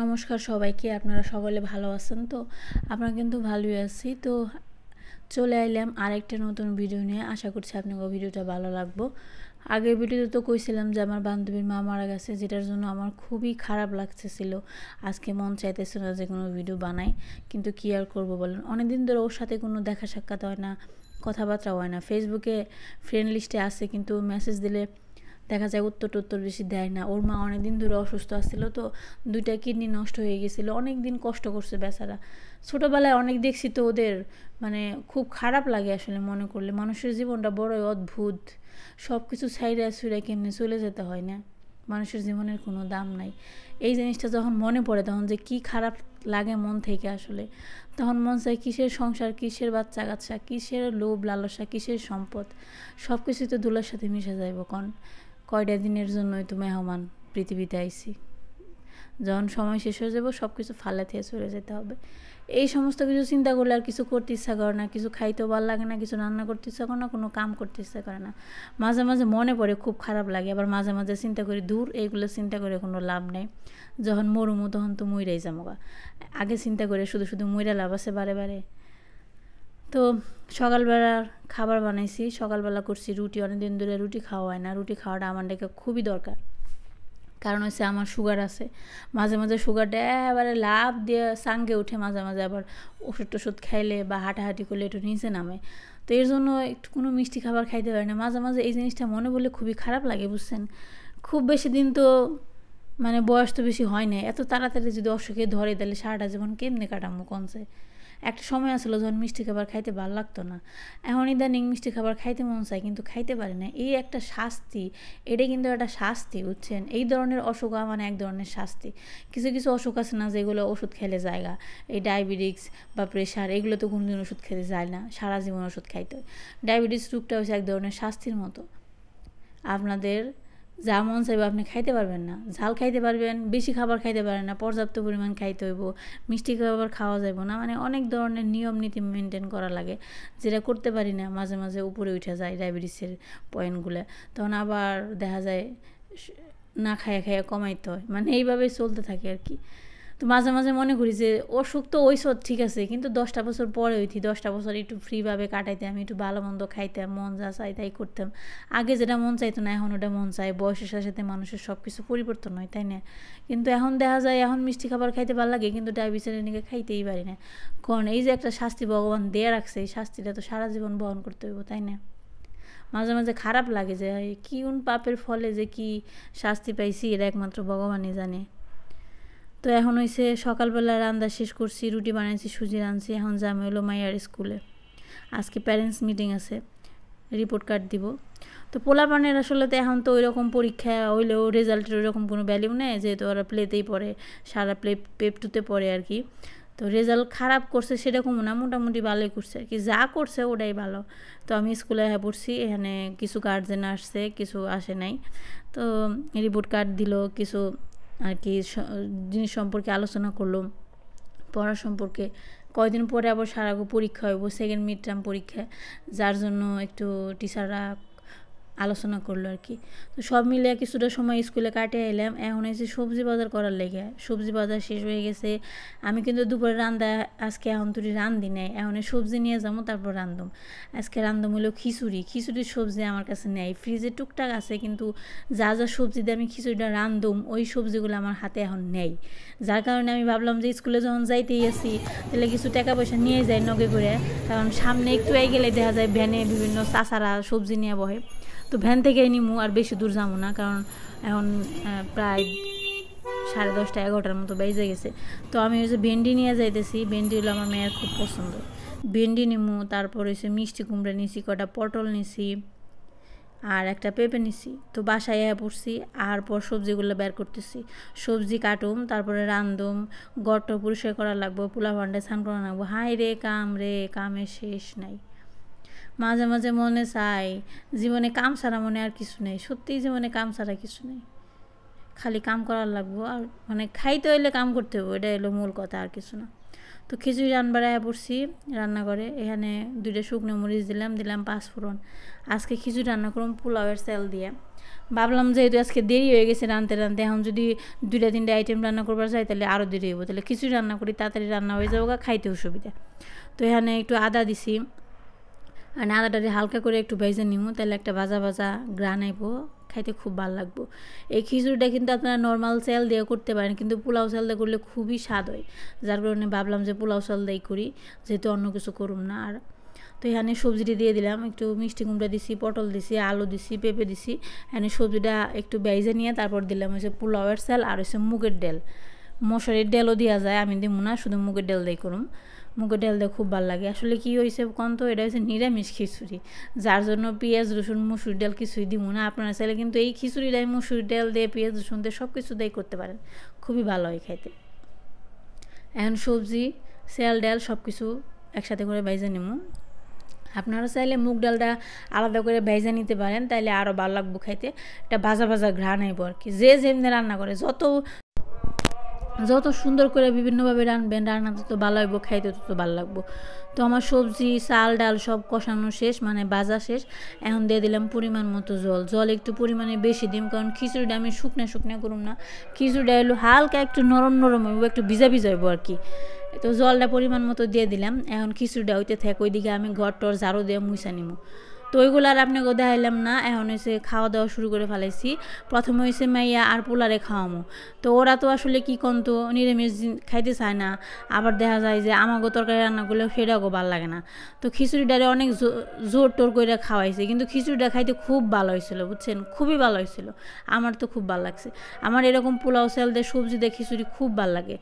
নমস্কার সবাইকে আপনারা সকলে ভালো আছেন তো আমরা কিন্তু ভালোই আছি তো চলে আইলাম আরেকটা নতুন ভিডিও নিয়ে আশা করছি আপনাকে ভিডিওটা ভালো লাগবো আগের ভিডিওতে তো কইছিলাম যে আমার বান্ধবীর মা মারা গেছে যেটার জন্য আমার খুবই খারাপ লাগতেছিল আজকে মন চাইতেছিল না যে কোনো ভিডিও বানাই কিন্তু কি আর করবো বলেন অনেকদিন ধরে ওর সাথে কোনো দেখা সাক্ষাৎ হয় না কথাবার্তা হয় না ফেসবুকে ফ্রেন্ড লিস্টে আছে কিন্তু মেসেজ দিলে দেখা যায় উত্তর টত্তর বেশি দেয় না ওর মা অনেক দিন ধরে অসুস্থ আসছিল তো দুইটা কিডনি নষ্ট হয়ে গেছিলো অনেক দিন কষ্ট করছে বেচারা ছোটোবেলায় অনেক দেখছি তো ওদের মানে খুব খারাপ লাগে আসলে মনে করলে মানুষের জীবনটা বড়ই অদ্ভুত সব কিছু ছাইড়া সুইডা কেমনি চলে যেতে হয় না মানুষের জীবনের কোনো দাম নাই এই জিনিসটা যখন মনে পড়ে তখন যে কি খারাপ লাগে মন থেকে আসলে তখন মন চায় কিসের সংসার কিসের বাচ্চা কাচ্চা কিসের লোভ লালসা কিসের সম্পদ সব কিছুই তো দুলার সাথে মিশে যাইব বকন কয়টা দিনের জন্যই তো মেহমান পৃথিবীতে আইসি যখন সময় শেষ হয়ে যাবো সব কিছু ফালাতে চলে যেতে হবে এই সমস্ত কিছু চিন্তা করলে আর কিছু করতে ইচ্ছা করে না কিছু খাইতেও ভালো লাগে না কিছু রান্না করতে ইচ্ছা করে না কোনো কাম করতে ইচ্ছা করে না মাঝে মাঝে মনে পড়ে খুব খারাপ লাগে আবার মাঝে মাঝে চিন্তা করি দূর এইগুলো চিন্তা করে কোনো লাভ নেই যখন মরুমো তখন তো মুইরাই যামোগা আগে চিন্তা করে শুধু শুধু মইরা লাভ আছে বারে বারে তো সকালবেলার খাবার বানাইছি সকালবেলা করছি রুটি অনেকদিন ধরে রুটি খাওয়া হয় না রুটি খাওয়াটা আমার ডেকে খুবই দরকার কারণ হচ্ছে আমার সুগার আছে মাঝে মাঝে সুগারটা এবারে লাভ দিয়ে সাঙ্গে উঠে মাঝে মাঝে আবার ওষুধ টষুধ খাইলে বা হাঁটাহাঁটি করলে একটু নিচে নামে তো এর জন্য একটু কোনো মিষ্টি খাবার খাইতে পারি না মাঝে মাঝে এই জিনিসটা মনে বলে খুবই খারাপ লাগে বুঝছেন খুব বেশি দিন তো মানে বয়স তো বেশি হয় না এত তাড়াতাড়ি যদি অসুখে ধরে তাহলে সারাটা জীবন কেমনে কাটামো কনসে একটা সময় আসল যখন মিষ্টি খাবার খাইতে ভাল লাগতো না এখন ইদানিং মিষ্টি খাবার খাইতে মন চায় কিন্তু খাইতে পারে না এই একটা শাস্তি এটা কিন্তু একটা শাস্তি বুঝছেন এই ধরনের অসুখ মানে এক ধরনের শাস্তি কিছু কিছু অসুখ আছে না যেগুলো ওষুধ খেলে জায়গা এই ডায়াবেটিক্স বা প্রেশার এগুলো তো কোনোদিন ওষুধ খেতে যায় না সারা জীবন ওষুধ খাইতে হয় ডায়াবেটিস রোগটা হচ্ছে এক ধরনের শাস্তির মতো আপনাদের যা মন চাইব আপনি খাইতে পারবেন না ঝাল খাইতে পারবেন বেশি খাবার খাইতে পারেন না পর্যাপ্ত পরিমাণ খাইতে হইব মিষ্টি খাবার খাওয়া যাইব না মানে অনেক ধরনের নিয়ম নীতি মেনটেন করা লাগে যেটা করতে পারি না মাঝে মাঝে উপরে উঠে যায় ডায়াবেটিসের পয়েন্টগুলো তখন আবার দেখা যায় না খাইয়া খাইয়া কমাইতে হয় মানে এইভাবেই চলতে থাকে আর কি তো মাঝে মাঝে মনে করি যে অসুখ তো ওই সব ঠিক আছে কিন্তু দশটা বছর পরে হইতি দশটা বছর একটু ফ্রিভাবে কাটাইতাম একটু ভালো মন্দ খাইতাম মন যা চাই তাই করতাম আগে যেটা মন চাইতো না এখন ওটা মন চায় বয়সের সাথে সাথে মানুষের সব কিছু পরিবর্তন হয় তাই না কিন্তু এখন দেখা যায় এখন মিষ্টি খাবার খাইতে ভালো লাগে কিন্তু ডায়াবেটিসের এনেকে খাইতেই পারি না কারণ এই যে একটা শাস্তি ভগবান দেয়া রাখছে এই শাস্তিটা তো সারা জীবন বহন করতে হইব তাই না মাঝে মাঝে খারাপ লাগে যে কি উন পাপের ফলে যে কি শাস্তি পাইছি এটা একমাত্র ভগবানই জানে তো এখন হয়েছে সকালবেলা রান্না শেষ করছি রুটি বানাইছি সুজি রাঁধছি এখন জামে হলো মাইয়ার স্কুলে আজকে প্যারেন্টস মিটিং আছে রিপোর্ট কার্ড দিব তো পোলা পানের আসলে তো এখন তো ওইরকম পরীক্ষা হইলেও রেজাল্টের ওই রকম কোনো ভ্যালিউ নেই যেহেতু ওরা প্লেতেই পড়ে সারা প্লে পেপটুতে পড়ে আর কি তো রেজাল্ট খারাপ করছে সেরকম না মোটামুটি ভালোই করছে আর কি যা করছে ওটাই ভালো তো আমি স্কুলে হ্যাঁ পড়ছি এখানে কিছু গার্জেন আসছে কিছু আসে নাই তো রিপোর্ট কার্ড দিল কিছু আর কি জিনিস সম্পর্কে আলোচনা করলো পড়া সম্পর্কে কয়দিন পরে আবার সারাগো পরীক্ষা হইব সেকেন্ড মিড টার্ম পরীক্ষা যার জন্য একটু টিচাররা আলোচনা করলো আর কি তো সব মিলে কিছুটা সময় স্কুলে কাটিয়ে এলাম এখন এসে সবজি বাজার করার লেগে সবজি বাজার শেষ হয়ে গেছে আমি কিন্তু দুপুরে রান্দা আজকে এখন তুই রান্ধি নেই এখন সবজি নিয়ে যাবো তারপর রান্ধম আজকে রান্ধম হলো খিচুড়ি খিচুড়ির সবজি আমার কাছে নেই ফ্রিজে টুকটাক আছে কিন্তু যা যা সবজি দিয়ে আমি খিচুড়িটা রান্ধম ওই সবজিগুলো আমার হাতে এখন নেই যার কারণে আমি ভাবলাম যে স্কুলে যখন যাইতেই আসি তাহলে কিছু টাকা পয়সা নিয়ে যায় নগে করে কারণ সামনে একটু এগেলে দেখা যায় ভ্যানে বিভিন্ন চাষারা সবজি নিয়ে বহে তো ভ্যান থেকেই নিমু আর বেশি দূর যাবো না কারণ এখন প্রায় সাড়ে দশটা এগারোটার মতো বেজে গেছে তো আমি হচ্ছে ভেন্ডি নিয়ে যাইতেছি ভেন্ডি হলো আমার মেয়ের খুব পছন্দ ভেন্ডি নিমু তারপর হচ্ছে মিষ্টি কুমড়া নিছি কটা পটল নিছি আর একটা পেঁপে নিছি তো বাসায় আয়া পড়ছি আর পর সবজিগুলো বের করতেছি সবজি কাটুম তারপরে রান্ধুম গর্ত পরিষ্কার করা লাগবো পোলা ভান্ডে স্নান করা লাগবো হাই রে কাম রে কামে শেষ নাই মাঝে মাঝে মনে চাই জীবনে কাম ছাড়া মনে আর কিছু নেই সত্যিই জীবনে কাম ছাড়া কিছু নেই খালি কাম করার লাগবো আর মানে খাইতে হইলে কাম করতে হবে এটা এলো মূল কথা আর কিছু না তো খিচুড়ি রান্নাবাড়ায় পড়ছি রান্নাঘরে এখানে দুইটা শুকনো মরিচ দিলাম দিলাম পাঁচফোড়ন আজকে খিচুড়ি রান্না করলাম পোলাওয়ের সেল দিয়ে ভাবলাম যে যেহেতু আজকে দেরি হয়ে গেছে রানতে রানতে এখন যদি দুইটা তিনটা আইটেম রান্না করবার যায় তাহলে আরও দেরি হইব তাহলে খিচুড়ি রান্না করি তাড়াতাড়ি রান্না হয়ে যাবো খাইতেও সুবিধা তো এখানে একটু আদা দিছি আর দিয়ে হালকা করে একটু ভেজে নিব তাহলে একটা ভাজা ভাজা গ্রান আইবো খাইতে খুব ভালো লাগবো এই খিচুড়িটা কিন্তু আপনারা নর্মাল চাল দিয়ে করতে পারেন কিন্তু পোলাও চাল দিয়ে করলে খুবই স্বাদ হয় যার কারণে ভাবলাম যে পোলাও চাল দিয়েই করি যেহেতু অন্য কিছু করুম না আর তো এখানে সবজিটি দিয়ে দিলাম একটু মিষ্টি কুমড়া দিছি পটল দিছি আলু দিছি পেঁপে দিছি এখানে সবজিটা একটু বেজে নিয়ে তারপর দিলাম হচ্ছে পোলাওয়ের চাল আর হচ্ছে মুগের ডেল মশারির ডেলও দেওয়া যায় আমি দিব না শুধু মুগের ডেল দিয়ে করুম মুগের ডাল দিয়ে খুব ভালো লাগে আসলে কি হয়েছে কোন তো এটা হয়েছে নিরামিষ খিচুড়ি যার জন্য পেঁয়াজ রসুন মুসুর ডাল কিছুই দিব না আপনারা চাইলে কিন্তু এই খিচুড়িটাই মুসুর ডাল দিয়ে পেঁয়াজ রসুন দিয়ে সব কিছু দিয়ে করতে পারেন খুবই ভালো হয় খাইতে এখন সবজি সেল ডাল সব কিছু একসাথে করে বাইজে নেব আপনারা চাইলে মুগ ডালটা আলাদা করে ভেজে নিতে পারেন তাইলে আরও ভালো লাগবো খাইতে এটা ভাজা ভাজা ঘ্রাণ আইব আর কি যে যেমনি রান্না করে যত যত সুন্দর করে বিভিন্নভাবে রানবেন রান্না তত ভালো হইব খাইতে তত ভালো লাগবো তো আমার সবজি চাল ডাল সব কষানো শেষ মানে বাজা শেষ এখন দিয়ে দিলাম পরিমাণ মতো জল জল একটু পরিমাণে বেশি দিম কারণ খিচুড়িটা আমি শুকনে শুকনে করুম না খিচুড়িটা এলো হালকা একটু নরম নরম হইব একটু ভিজা ভিজা হইব আর কি তো জলটা পরিমাণ মতো দিয়ে দিলাম এখন খিচুড়িটা হইতে থাক ওইদিকে আমি ঘর টর ঝাড়ু দিয়ে মুইসা নিমু তো ওইগুলো আর আপনাকে দেখাইলাম না এখন হয়েছে খাওয়া দাওয়া শুরু করে ফেলাইছি প্রথমে হয়েছে মাইয়া আর পোলারে খাওয়ামো তো ওরা তো আসলে কী কন্ত নিরামিষ খাইতে চায় না আবার দেখা যায় যে আমাগো তরকারি রান্না করলেও সেটাও ভালো লাগে না তো খিচুড়িটারে অনেক জোর টোর করে খাওয়াইছে কিন্তু খিচুড়িটা খাইতে খুব ভালো হয়েছিল বুঝছেন খুবই ভালো হয়েছিল আমার তো খুব ভালো লাগছে আমার এরকম পোলাও সেল দিয়ে সবজি দিয়ে খিচুড়ি খুব ভালো লাগে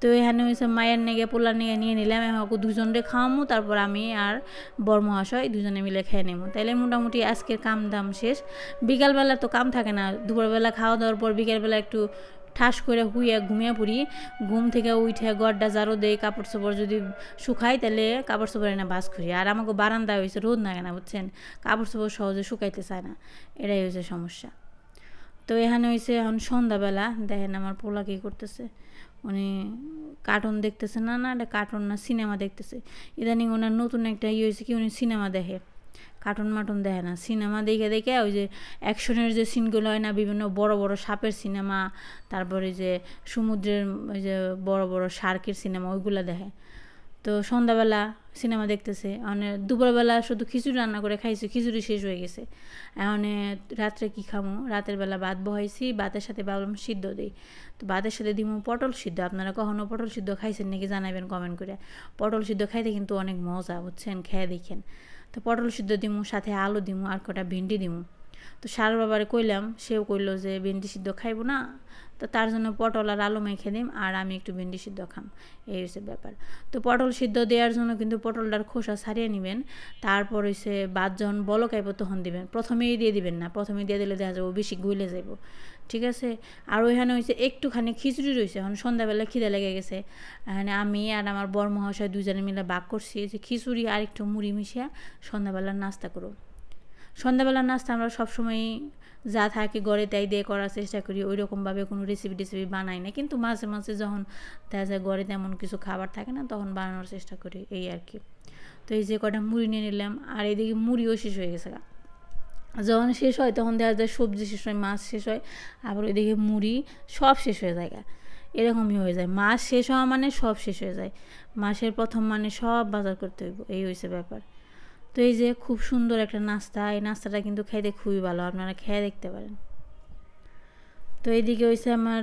তো এখানে হয়েছে মায়ের নেগে পোলার নেগে নিয়ে নিলাম এখন ওকে রে খাওয়ামো তারপর আমি আর বরমহাশয় দুজনে মিলে খেয়ে নেবো তাহলে মোটামুটি আজকের কাম দাম শেষ বিকালবেলা তো কাম থাকে না দুপুরবেলা খাওয়া দাওয়ার পর বিকালবেলা একটু ঠাস করে হুইয়ে ঘুমিয়ে পড়ি ঘুম থেকে উঠে গড্ডা জারো দেই কাপড় চোপড় যদি শুকাই তাহলে কাপড় চোপড় এনে বাস করি আর আমাকে বারান্দা হয়েছে রোদ না কেনা বুঝছেন কাপড় চোপড় সহজে শুকাইতে চায় না এটাই হয়েছে সমস্যা তো এখানে হয়েছে এখন সন্ধ্যাবেলা দেখেন আমার পোলা কী করতেছে মানে কার্টুন দেখতেছে না না এটা কার্টুন না সিনেমা দেখতেছে ইদানিং ওনার নতুন একটা ইয়ে হয়েছে কি উনি সিনেমা দেখে কার্টুন মাটুন দেখে না সিনেমা দেখে দেখে ওই যে অ্যাকশনের যে সিনগুলো হয় না বিভিন্ন বড় বড় সাপের সিনেমা তারপরে যে সমুদ্রের ওই যে বড় বড় শার্কের সিনেমা ওইগুলো দেখে তো সন্ধ্যাবেলা সিনেমা দেখতেছে মানে দুপুরবেলা শুধু খিচুড়ি রান্না করে খাইছি খিচুড়ি শেষ হয়ে গেছে এখন রাত্রে কি খামো রাতের বেলা ভাত বহাইছি ভাতের সাথে ভাবলাম সিদ্ধ দিই তো ভাতের সাথে দিমু পটল সিদ্ধ আপনারা কখনও পটল সিদ্ধ খাইছেন নাকি জানাবেন কমেন্ট করে পটল সিদ্ধ খাইতে কিন্তু অনেক মজা বুঝছেন খেয়ে দেখেন তো পটল সিদ্ধ দিমু সাথে আলু দিমু আর কটা ভেন্ডি দিমু তো সার বাবারে কইলাম সেও কইলো যে ভেন্ডি সিদ্ধ খাইব না তো তার জন্য পটল আর আলু মেখে দিম আর আমি একটু ভেন্ডি সিদ্ধ খাম এই হচ্ছে ব্যাপার তো পটল সিদ্ধ দেওয়ার জন্য কিন্তু পটলটার খোসা ছাড়িয়ে নেবেন তারপর হচ্ছে বাদজন বলকাইব তখন দিবেন প্রথমেই দিয়ে দিবেন না প্রথমেই দিয়ে দিলে দেখা যাবো বেশি গুলে যাব ঠিক আছে আর ওইখানে হয়েছে একটুখানি খিচুড়ি রয়েছে এখন সন্ধ্যাবেলা খিদে লেগে গেছে মানে আমি আর আমার বর মহাশয় দুজনে মিলে বাক করছি যে খিচুড়ি আর একটু মুড়ি মিশিয়া সন্ধ্যাবেলার নাস্তা করো সন্ধ্যাবেলার নাস্তা আমরা সবসময়ই যা থাকে গড়ে তাই দিয়ে করার চেষ্টা করি ওই রকমভাবে কোনো রেসিপি টেসিপি বানাই না কিন্তু মাঝে মাঝে যখন দেখা যায় গড়ে তেমন কিছু খাবার থাকে না তখন বানানোর চেষ্টা করি এই আর কি তো এই যে কটা মুড়ি নিয়ে নিলাম আর এদিকে মুড়িও শেষ হয়ে গেছে যখন শেষ হয় তখন দেখা যায় সবজি শেষ হয় মাছ শেষ হয় আবার ওইদিকে মুড়ি সব শেষ হয়ে যায় এরকমই হয়ে যায় মাছ শেষ হওয়া মানে সব শেষ হয়ে যায় মাসের প্রথম মানে সব বাজার করতে হইব এই হয়েছে ব্যাপার তো এই যে খুব সুন্দর একটা নাস্তা এই নাস্তাটা কিন্তু খাইতে খুবই ভালো আপনারা খেয়ে দেখতে পারেন তো এইদিকে হয়েছে আমার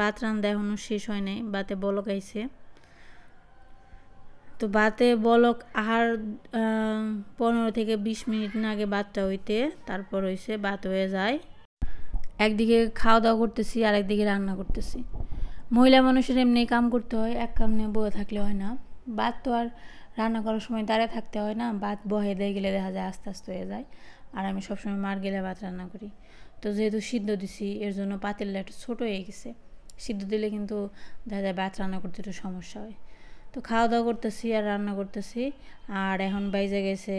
ভাত রান্ধা এখনও শেষ হয় নাই বাতে বলক আইছে তো বাতে বলক আহার পনেরো থেকে বিশ মিনিট না আগে বাতটা হইতে তারপর হয়েছে বাত হয়ে যায় একদিকে খাওয়া দাওয়া করতেছি আর একদিকে রান্না করতেছি মহিলা মানুষের এমনি কাম করতে হয় এক কাম নিয়ে বয়ে থাকলে হয় না বাত তো আর রান্না করার সময় দাঁড়িয়ে থাকতে হয় না ভাত বহে দিয়ে গেলে দেখা যায় আস্তে আস্তে হয়ে যায় আর আমি সবসময় মার গেলে ভাত রান্না করি তো যেহেতু সিদ্ধ দিছি এর জন্য পাতিলটা একটু ছোটো হয়ে গেছে সিদ্ধ দিলে কিন্তু দেখা যায় ভাত রান্না করতে একটু সমস্যা হয় তো খাওয়া দাওয়া করতেছি আর রান্না করতেছি আর এখন বাইজে গেছে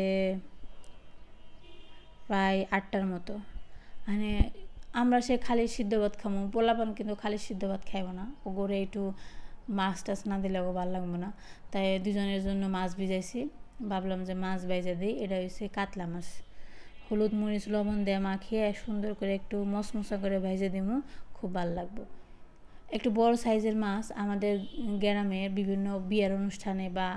প্রায় আটটার মতো মানে আমরা সে খালি সিদ্ধ ভাত খাবো পোলাপান কিন্তু খালি সিদ্ধ ভাত খাইব না ও গড়ে একটু মাছ টাছ না দিলে ও ভালো লাগবো না তাই দুজনের জন্য মাছ ভিজাইছি ভাবলাম যে মাছ ভাইজা দিই এটা হচ্ছে কাতলা মাছ হলুদ মরিচ লবণ দিয়ে মাখিয়ে সুন্দর করে একটু মশমশা করে ভেজে দিমু খুব ভাল লাগবো একটু বড় সাইজের মাছ আমাদের গ্রামে বিভিন্ন বিয়ার অনুষ্ঠানে বা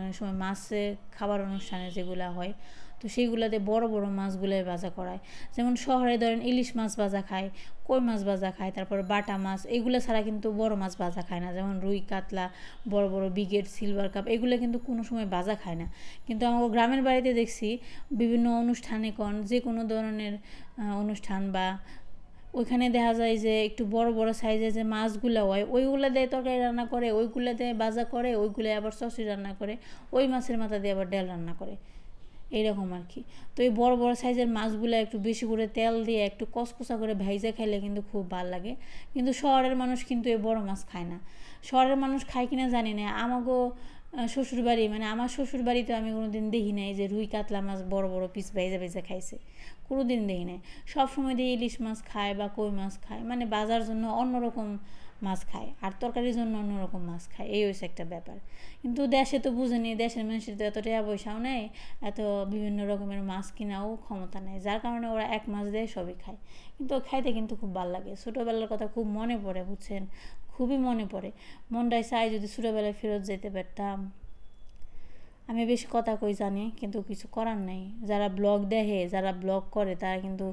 অনেক সময় মাছে খাবার অনুষ্ঠানে যেগুলো হয় তো সেইগুলোতে বড় বড় মাছগুলোই ভাজা করায় যেমন শহরে ধরেন ইলিশ মাছ ভাজা খায় কই মাছ ভাজা খায় তারপর বাটা মাছ এগুলো ছাড়া কিন্তু বড় মাছ ভাজা খায় না যেমন রুই কাতলা বড় বড় বিগেট সিলভার কাপ এগুলো কিন্তু কোনো সময় ভাজা খায় না কিন্তু আমার গ্রামের বাড়িতে দেখছি বিভিন্ন অনুষ্ঠানে কন যে কোনো ধরনের অনুষ্ঠান বা ওইখানে দেখা যায় যে একটু বড় বড় সাইজের যে মাছগুলো হয় ওইগুলো দিয়ে তরকারি রান্না করে ওইগুলো দিয়ে বাজা করে ওইগুলো আবার চচড়ি রান্না করে ওই মাছের মাথা দিয়ে আবার ডাল রান্না করে এইরকম আর কি তো এই বড় বড় সাইজের মাছগুলো একটু বেশি করে তেল দিয়ে একটু কসকসা করে ভাইজা খাইলে কিন্তু খুব ভালো লাগে কিন্তু শহরের মানুষ কিন্তু এই বড় মাছ খায় না শহরের মানুষ খায় কিনা জানি না আমাকেও শ্বশুরবাড়ি মানে আমার শ্বশুরবাড়িতে আমি কোনোদিন দেখি নাই যে রুই কাতলা মাছ বড় বড় পিস ভেজা ভেজা খাইছে কোনো দিন দেখি নাই সবসময় দিয়ে ইলিশ মাছ খায় বা কই মাছ খায় মানে বাজার জন্য অন্যরকম মাছ খায় আর তরকারির জন্য অন্যরকম মাছ খায় এই হচ্ছে একটা ব্যাপার কিন্তু দেশে তো বুঝে নেই দেশের মানুষের তো এতটাই পয়সাও নেই এত বিভিন্ন রকমের মাছ কেনাও ক্ষমতা নেই যার কারণে ওরা এক মাছ দেয় সবই খায় কিন্তু খাইতে কিন্তু খুব ভালো লাগে ছোটোবেলার কথা খুব মনে পড়ে বুঝছেন খুবই মনে পড়ে মনটাই চাই যদি ছোটোবেলায় ফেরত যেতে পারতাম আমি বেশি কথা কই জানি কিন্তু কিছু করার নেই যারা ব্লগ দেখে যারা ব্লগ করে তারা কিন্তু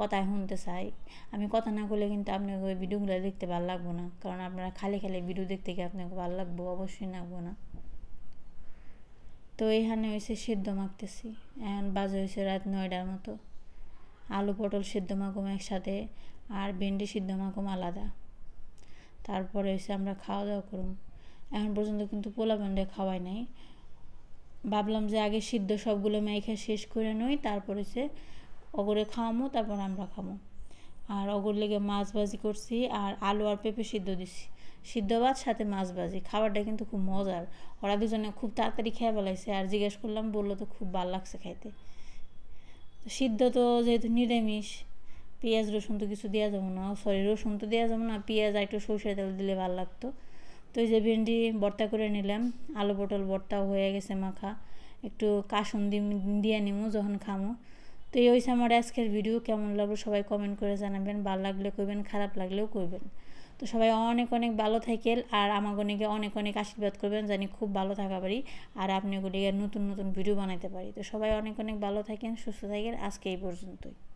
কথায় শুনতে চাই আমি কথা না করলে কিন্তু আপনাকে ওই ভিডিওগুলো দেখতে ভালো লাগবো না কারণ আপনারা খালি খালি ভিডিও দেখতে গিয়ে আপনাকে ভালো লাগবো অবশ্যই লাগবো না তো এইখানে হয়েছে সিদ্ধ মাখতেছি এখন বাজে হয়েছে রাত নয়টার মতো আলু পটল সিদ্ধ মাখুম একসাথে আর ভেন্ডি সিদ্ধ মাখুম আলাদা তারপরে এসে আমরা খাওয়া দাওয়া করুম এখন পর্যন্ত কিন্তু পোলা ব্যান্ডে খাওয়াই নাই ভাবলাম যে আগে সিদ্ধ সবগুলো মাইখা শেষ করে নই তারপর সে অগরে খাওয়ামো তারপর আমরা খাবো আর অগর লেগে মাছ ভাজি করছি আর আলু আর পেঁপে সিদ্ধ দিছি সিদ্ধ ভাত সাথে মাছ ভাজি খাবারটা কিন্তু খুব মজার ওরা দুজনে খুব তাড়াতাড়ি খেয়ে বেলাইছে আর জিজ্ঞেস করলাম বললো তো খুব ভালো লাগছে খাইতে সিদ্ধ তো যেহেতু নিরামিষ পেঁয়াজ রসুন তো কিছু দেওয়া যাবো না সরি রসুন তো দেওয়া যাবো না পেঁয়াজ একটু সরষের তেল দিলে ভালো লাগতো তো এই যে ভেন্ডি ভর্তা করে নিলাম আলু পটল ভর্তাও হয়ে গেছে মাখা একটু কাসুন দিয়ে নিমো যখন খামো তো এই হয়েছে আমার আজকের ভিডিও কেমন লাগলো সবাই কমেন্ট করে জানাবেন ভালো লাগলে করবেন খারাপ লাগলেও করবেন তো সবাই অনেক অনেক ভালো থাকেন আর আমাগণিকে অনেক অনেক আশীর্বাদ করবেন জানি খুব ভালো থাকা পারি আর আপনি গুলিকে নতুন নতুন ভিডিও বানাইতে পারি তো সবাই অনেক অনেক ভালো থাকেন সুস্থ থাকেন আজকে এই পর্যন্তই